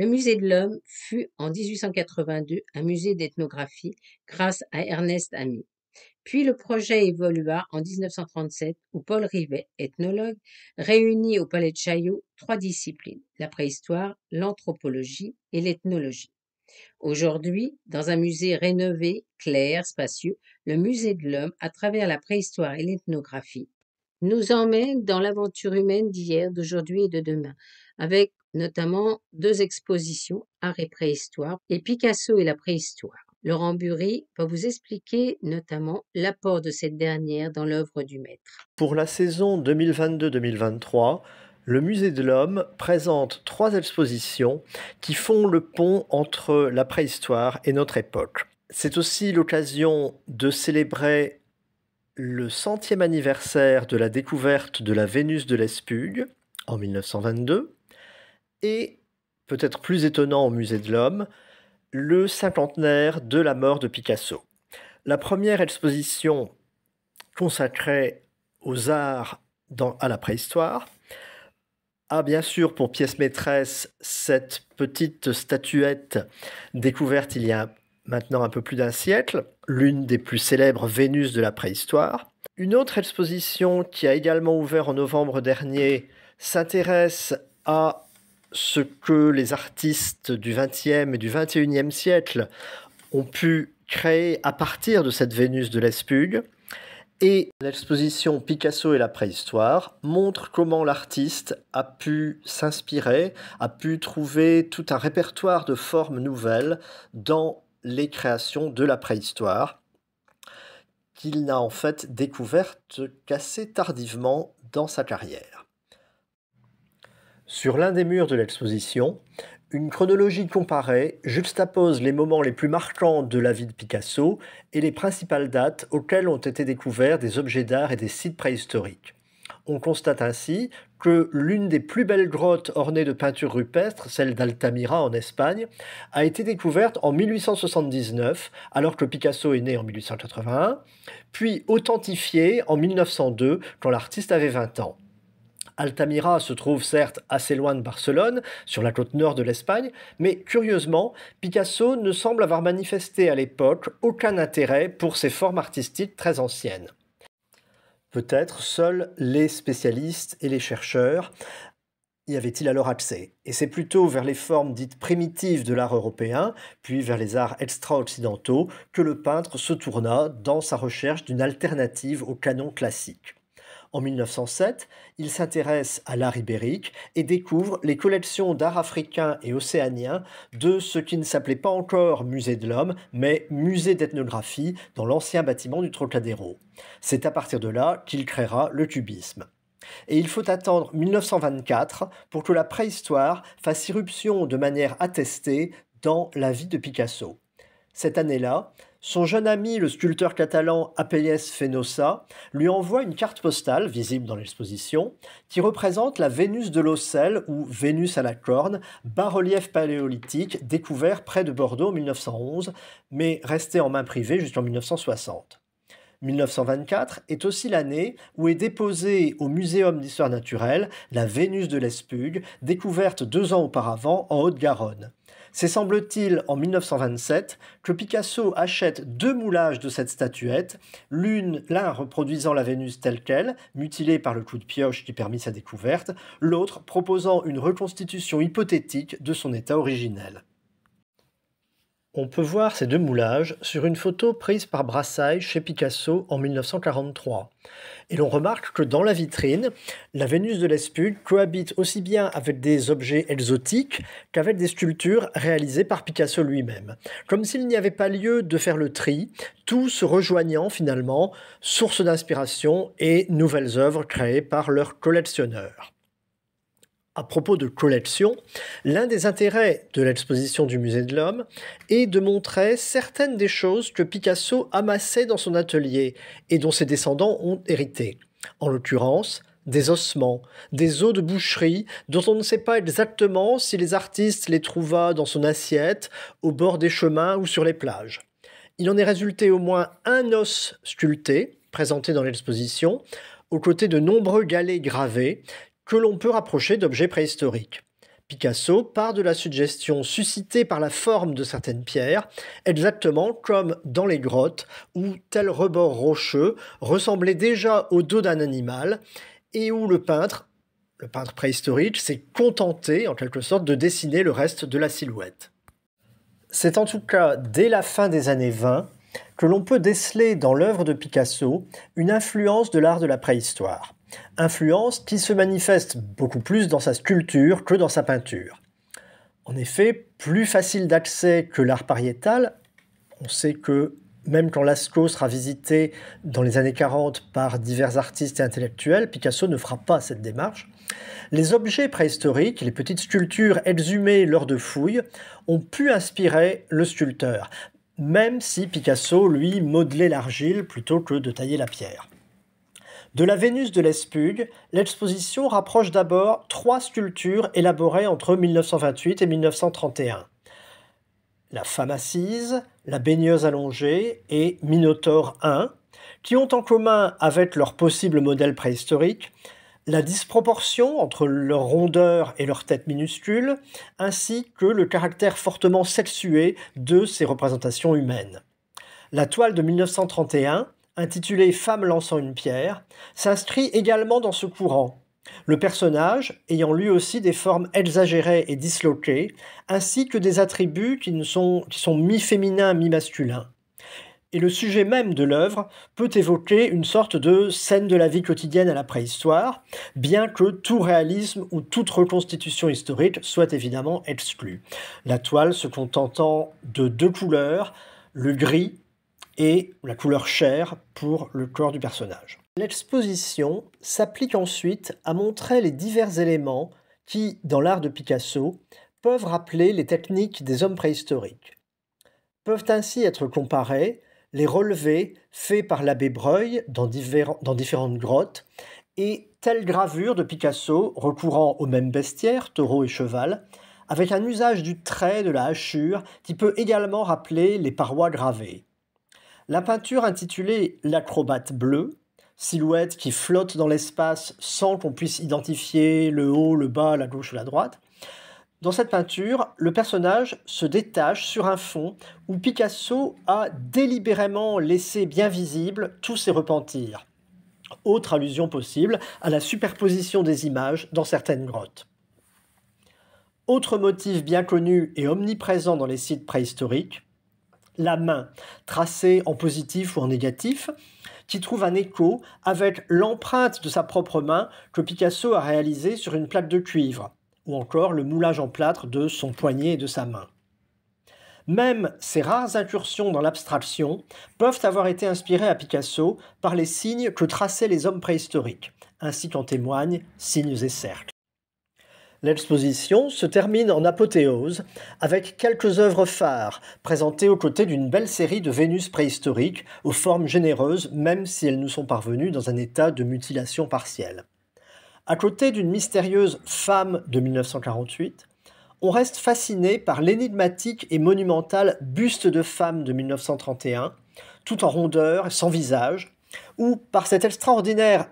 Le musée de l'homme fut en 1882 un musée d'ethnographie grâce à Ernest Ami. Puis le projet évolua en 1937 où Paul Rivet, ethnologue, réunit au Palais de Chaillot trois disciplines, la préhistoire, l'anthropologie et l'ethnologie. Aujourd'hui, dans un musée rénové, clair, spacieux, le musée de l'homme, à travers la préhistoire et l'ethnographie, nous emmène dans l'aventure humaine d'hier, d'aujourd'hui et de demain, avec notamment deux expositions, Art et Préhistoire et Picasso et la Préhistoire. Laurent Bury va vous expliquer notamment l'apport de cette dernière dans l'œuvre du maître. Pour la saison 2022-2023, le Musée de l'Homme présente trois expositions qui font le pont entre la préhistoire et notre époque. C'est aussi l'occasion de célébrer le centième anniversaire de la découverte de la Vénus de l'Espugue en 1922, et, peut-être plus étonnant au Musée de l'Homme, le cinquantenaire de la mort de Picasso. La première exposition consacrée aux arts dans, à la préhistoire a bien sûr pour pièce maîtresse cette petite statuette découverte il y a maintenant un peu plus d'un siècle, l'une des plus célèbres Vénus de la préhistoire. Une autre exposition qui a également ouvert en novembre dernier s'intéresse à ce que les artistes du XXe et du XXIe siècle ont pu créer à partir de cette Vénus de l'Espugue. Et l'exposition Picasso et la préhistoire montre comment l'artiste a pu s'inspirer, a pu trouver tout un répertoire de formes nouvelles dans les créations de la préhistoire, qu'il n'a en fait découvertes qu'assez tardivement dans sa carrière. Sur l'un des murs de l'exposition, une chronologie comparée juxtapose les moments les plus marquants de la vie de Picasso et les principales dates auxquelles ont été découverts des objets d'art et des sites préhistoriques. On constate ainsi que l'une des plus belles grottes ornées de peintures rupestres, celle d'Altamira en Espagne, a été découverte en 1879, alors que Picasso est né en 1881, puis authentifiée en 1902, quand l'artiste avait 20 ans. Altamira se trouve certes assez loin de Barcelone, sur la côte nord de l'Espagne, mais curieusement, Picasso ne semble avoir manifesté à l'époque aucun intérêt pour ces formes artistiques très anciennes. Peut-être seuls les spécialistes et les chercheurs y avaient-ils alors accès Et c'est plutôt vers les formes dites primitives de l'art européen, puis vers les arts extra-occidentaux, que le peintre se tourna dans sa recherche d'une alternative au canon classique. En 1907, il s'intéresse à l'art ibérique et découvre les collections d'art africain et océanien de ce qui ne s'appelait pas encore Musée de l'Homme, mais Musée d'ethnographie dans l'ancien bâtiment du Trocadéro. C'est à partir de là qu'il créera le cubisme. Et il faut attendre 1924 pour que la préhistoire fasse irruption de manière attestée dans la vie de Picasso. Cette année-là, son jeune ami, le sculpteur catalan Apelles Fenosa, lui envoie une carte postale, visible dans l'exposition, qui représente la Vénus de l'Ocel ou Vénus à la corne, bas-relief paléolithique découvert près de Bordeaux en 1911, mais resté en main privée jusqu'en 1960. 1924 est aussi l'année où est déposée au Muséum d'histoire naturelle la Vénus de l'Espugue, découverte deux ans auparavant en Haute-Garonne. C'est semble-t-il en 1927 que Picasso achète deux moulages de cette statuette, l'une l'un reproduisant la Vénus telle qu'elle, mutilée par le coup de pioche qui permit sa découverte, l'autre proposant une reconstitution hypothétique de son état originel. On peut voir ces deux moulages sur une photo prise par Brassailles chez Picasso en 1943. Et l'on remarque que dans la vitrine, la Vénus de l'Espule cohabite aussi bien avec des objets exotiques qu'avec des sculptures réalisées par Picasso lui-même. Comme s'il n'y avait pas lieu de faire le tri, tout se rejoignant finalement, source d'inspiration et nouvelles œuvres créées par leurs collectionneurs à propos de collection, l'un des intérêts de l'exposition du Musée de l'Homme est de montrer certaines des choses que Picasso amassait dans son atelier et dont ses descendants ont hérité. En l'occurrence, des ossements, des os de boucherie dont on ne sait pas exactement si les artistes les trouva dans son assiette, au bord des chemins ou sur les plages. Il en est résulté au moins un os sculpté, présenté dans l'exposition, aux côtés de nombreux galets gravés que l'on peut rapprocher d'objets préhistoriques. Picasso part de la suggestion suscitée par la forme de certaines pierres, exactement comme dans les grottes, où tel rebord rocheux ressemblait déjà au dos d'un animal, et où le peintre, le peintre préhistorique, s'est contenté en quelque sorte de dessiner le reste de la silhouette. C'est en tout cas dès la fin des années 20 que l'on peut déceler dans l'œuvre de Picasso une influence de l'art de la préhistoire influence qui se manifeste beaucoup plus dans sa sculpture que dans sa peinture. En effet, plus facile d'accès que l'art pariétal, on sait que même quand Lascaux sera visité dans les années 40 par divers artistes et intellectuels, Picasso ne fera pas cette démarche. Les objets préhistoriques, les petites sculptures exhumées lors de fouilles, ont pu inspirer le sculpteur, même si Picasso, lui, modelait l'argile plutôt que de tailler la pierre. De la Vénus de l'Espugue, l'exposition rapproche d'abord trois sculptures élaborées entre 1928 et 1931. La femme assise, la baigneuse allongée et Minotaure 1, qui ont en commun avec leur possible modèle préhistorique la disproportion entre leur rondeur et leur tête minuscule, ainsi que le caractère fortement sexué de ces représentations humaines. La toile de 1931 intitulé Femme lançant une pierre, s'inscrit également dans ce courant, le personnage ayant lui aussi des formes exagérées et disloquées, ainsi que des attributs qui, ne sont, qui sont mi-féminins, mi-masculins. Et le sujet même de l'œuvre peut évoquer une sorte de scène de la vie quotidienne à la préhistoire, bien que tout réalisme ou toute reconstitution historique soit évidemment exclu. La toile se contentant de deux couleurs, le gris et la couleur chair pour le corps du personnage. L'exposition s'applique ensuite à montrer les divers éléments qui, dans l'art de Picasso, peuvent rappeler les techniques des hommes préhistoriques. Peuvent ainsi être comparés les relevés faits par l'abbé Breuil dans, différentes grottes et telle gravure de Picasso recourant aux mêmes bestiaires, taureau et cheval, avec un usage du trait, de la hachure, qui peut également rappeler les parois gravées. La peinture intitulée L'acrobate bleu, silhouette qui flotte dans l'espace sans qu'on puisse identifier le haut, le bas, la gauche ou la droite. Dans cette peinture, le personnage se détache sur un fond où Picasso a délibérément laissé bien visible tous ses repentirs. Autre allusion possible à la superposition des images dans certaines grottes. Autre motif bien connu et omniprésent dans les sites préhistoriques, la main, tracée en positif ou en négatif, qui trouve un écho avec l'empreinte de sa propre main que Picasso a réalisée sur une plaque de cuivre, ou encore le moulage en plâtre de son poignet et de sa main. Même ces rares incursions dans l'abstraction peuvent avoir été inspirées à Picasso par les signes que traçaient les hommes préhistoriques, ainsi qu'en témoignent signes et cercles. L'exposition se termine en apothéose avec quelques œuvres phares présentées aux côtés d'une belle série de Vénus préhistoriques aux formes généreuses même si elles nous sont parvenues dans un état de mutilation partielle. À côté d'une mystérieuse femme de 1948, on reste fasciné par l'énigmatique et monumental buste de femme de 1931, tout en rondeur et sans visage, ou par cette extraordinaire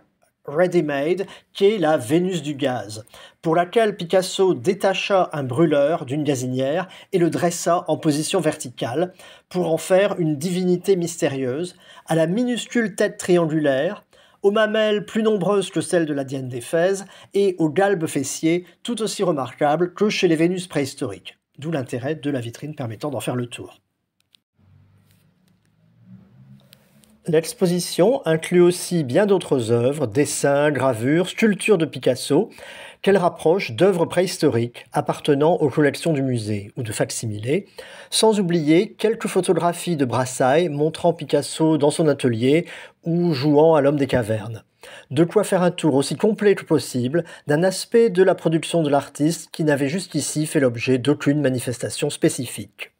ready-made, qui est la Vénus du gaz, pour laquelle Picasso détacha un brûleur d'une gazinière et le dressa en position verticale pour en faire une divinité mystérieuse, à la minuscule tête triangulaire, aux mamelles plus nombreuses que celles de la Diane d'Éphèse et aux galbes fessiers tout aussi remarquables que chez les Vénus préhistoriques, d'où l'intérêt de la vitrine permettant d'en faire le tour. L'exposition inclut aussi bien d'autres œuvres, dessins, gravures, sculptures de Picasso, qu'elle rapproche d'œuvres préhistoriques appartenant aux collections du musée ou de facsimilés, sans oublier quelques photographies de Brassailles montrant Picasso dans son atelier ou jouant à l'homme des cavernes. De quoi faire un tour aussi complet que possible d'un aspect de la production de l'artiste qui n'avait jusqu'ici fait l'objet d'aucune manifestation spécifique.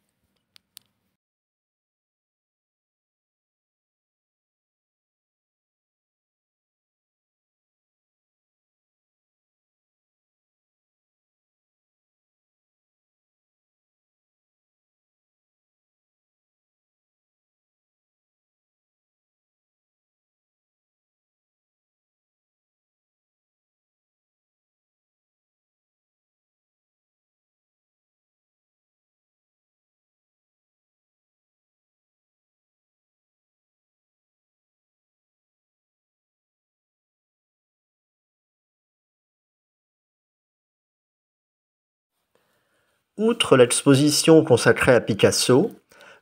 Outre l'exposition consacrée à Picasso,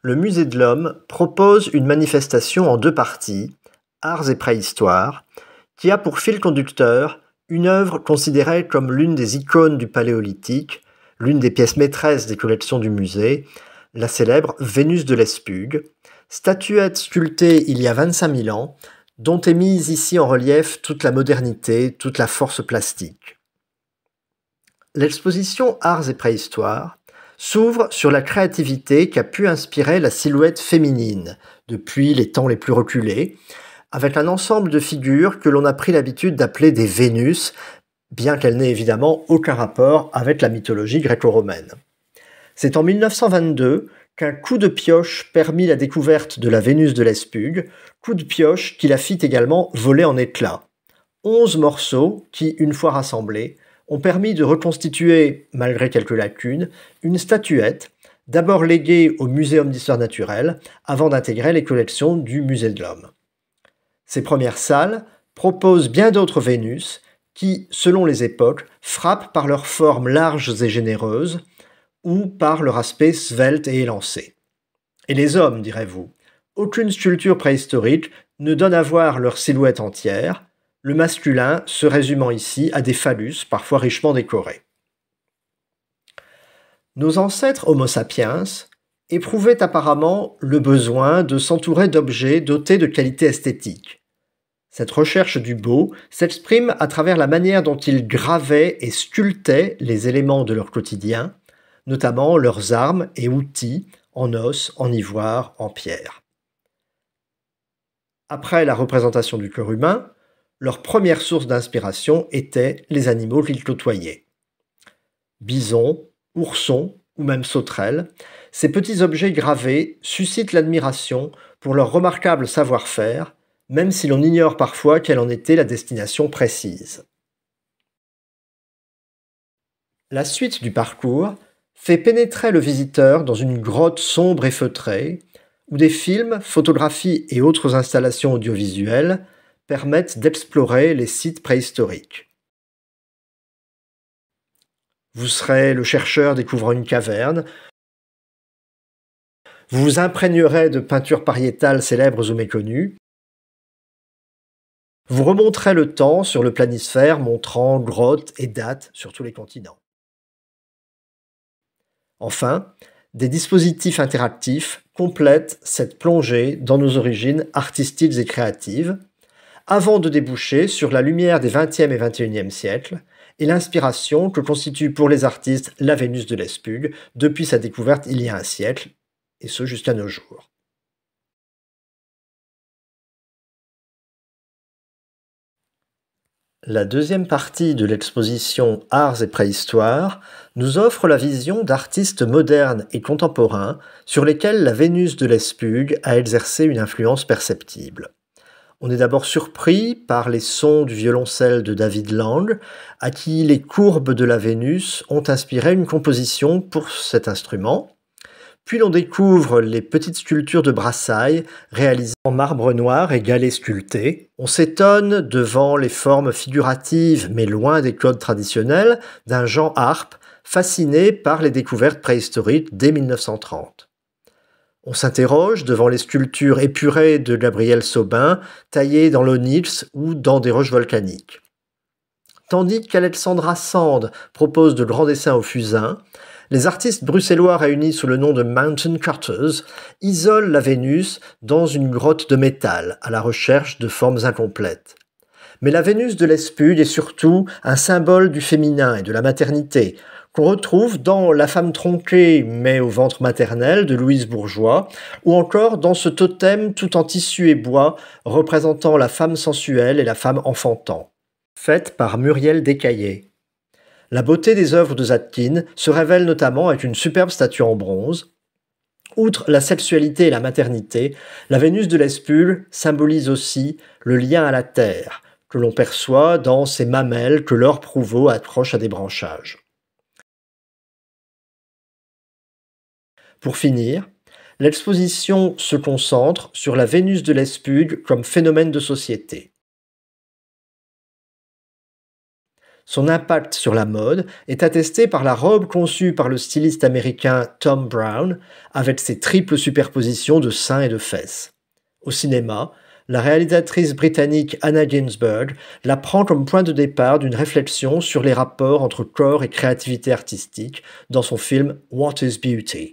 le Musée de l'Homme propose une manifestation en deux parties, Arts et Préhistoire, qui a pour fil conducteur une œuvre considérée comme l'une des icônes du Paléolithique, l'une des pièces maîtresses des collections du musée, la célèbre Vénus de l'Espugue, statuette sculptée il y a 25 000 ans, dont est mise ici en relief toute la modernité, toute la force plastique l'exposition Arts et Préhistoire s'ouvre sur la créativité qu'a pu inspirer la silhouette féminine depuis les temps les plus reculés, avec un ensemble de figures que l'on a pris l'habitude d'appeler des Vénus, bien qu'elles n'aient évidemment aucun rapport avec la mythologie gréco-romaine. C'est en 1922 qu'un coup de pioche permit la découverte de la Vénus de l'Espugue, coup de pioche qui la fit également voler en éclats. Onze morceaux qui, une fois rassemblés, ont permis de reconstituer, malgré quelques lacunes, une statuette, d'abord léguée au Muséum d'histoire naturelle, avant d'intégrer les collections du Musée de l'Homme. Ces premières salles proposent bien d'autres Vénus qui, selon les époques, frappent par leurs formes larges et généreuses ou par leur aspect svelte et élancé. Et les hommes, direz-vous, aucune sculpture préhistorique ne donne à voir leur silhouette entière, le masculin se résumant ici à des phallus parfois richement décorés. Nos ancêtres Homo sapiens éprouvaient apparemment le besoin de s'entourer d'objets dotés de qualités esthétiques. Cette recherche du beau s'exprime à travers la manière dont ils gravaient et sculptaient les éléments de leur quotidien, notamment leurs armes et outils en os, en ivoire, en pierre. Après la représentation du corps humain, leur première source d'inspiration était les animaux qu'ils côtoyaient. Bisons, oursons ou même sauterelles, ces petits objets gravés suscitent l'admiration pour leur remarquable savoir-faire, même si l'on ignore parfois quelle en était la destination précise. La suite du parcours fait pénétrer le visiteur dans une grotte sombre et feutrée, où des films, photographies et autres installations audiovisuelles permettent d'explorer les sites préhistoriques. Vous serez le chercheur découvrant une caverne, vous vous imprégnerez de peintures pariétales célèbres ou méconnues, vous remonterez le temps sur le planisphère montrant grottes et dates sur tous les continents. Enfin, des dispositifs interactifs complètent cette plongée dans nos origines artistiques et créatives, avant de déboucher sur la lumière des 20e et 21 siècles et l'inspiration que constitue pour les artistes la Vénus de l'Espugue depuis sa découverte il y a un siècle, et ce jusqu'à nos jours. La deuxième partie de l'exposition Arts et Préhistoire nous offre la vision d'artistes modernes et contemporains sur lesquels la Vénus de l'Espugue a exercé une influence perceptible. On est d'abord surpris par les sons du violoncelle de David Lang, à qui les courbes de la Vénus ont inspiré une composition pour cet instrument. Puis l'on découvre les petites sculptures de Brassailles réalisées en marbre noir et galets sculptés. On s'étonne devant les formes figuratives, mais loin des codes traditionnels, d'un Jean Harpe fasciné par les découvertes préhistoriques dès 1930. On s'interroge devant les sculptures épurées de Gabriel Saubin, taillées dans l'onyx ou dans des roches volcaniques. Tandis qu'Alexandra Sand propose de grands dessins au fusain, les artistes bruxellois réunis sous le nom de Mountain Carters isolent la Vénus dans une grotte de métal à la recherche de formes incomplètes. Mais la Vénus de l'Espude est surtout un symbole du féminin et de la maternité, qu'on retrouve dans La femme tronquée mais au ventre maternel de Louise Bourgeois, ou encore dans ce totem tout en tissu et bois représentant la femme sensuelle et la femme enfantant, faite par Muriel Descaillé. La beauté des œuvres de Zatkin se révèle notamment avec une superbe statue en bronze, Outre la sexualité et la maternité, la Vénus de l'Espule symbolise aussi le lien à la terre, que l'on perçoit dans ces mamelles que leur prouveau accroche à des branchages. Pour finir, l'exposition se concentre sur la Vénus de Lespugue comme phénomène de société. Son impact sur la mode est attesté par la robe conçue par le styliste américain Tom Brown, avec ses triples superpositions de seins et de fesses. Au cinéma, la réalisatrice britannique Anna Ginsberg la prend comme point de départ d'une réflexion sur les rapports entre corps et créativité artistique dans son film What is Beauty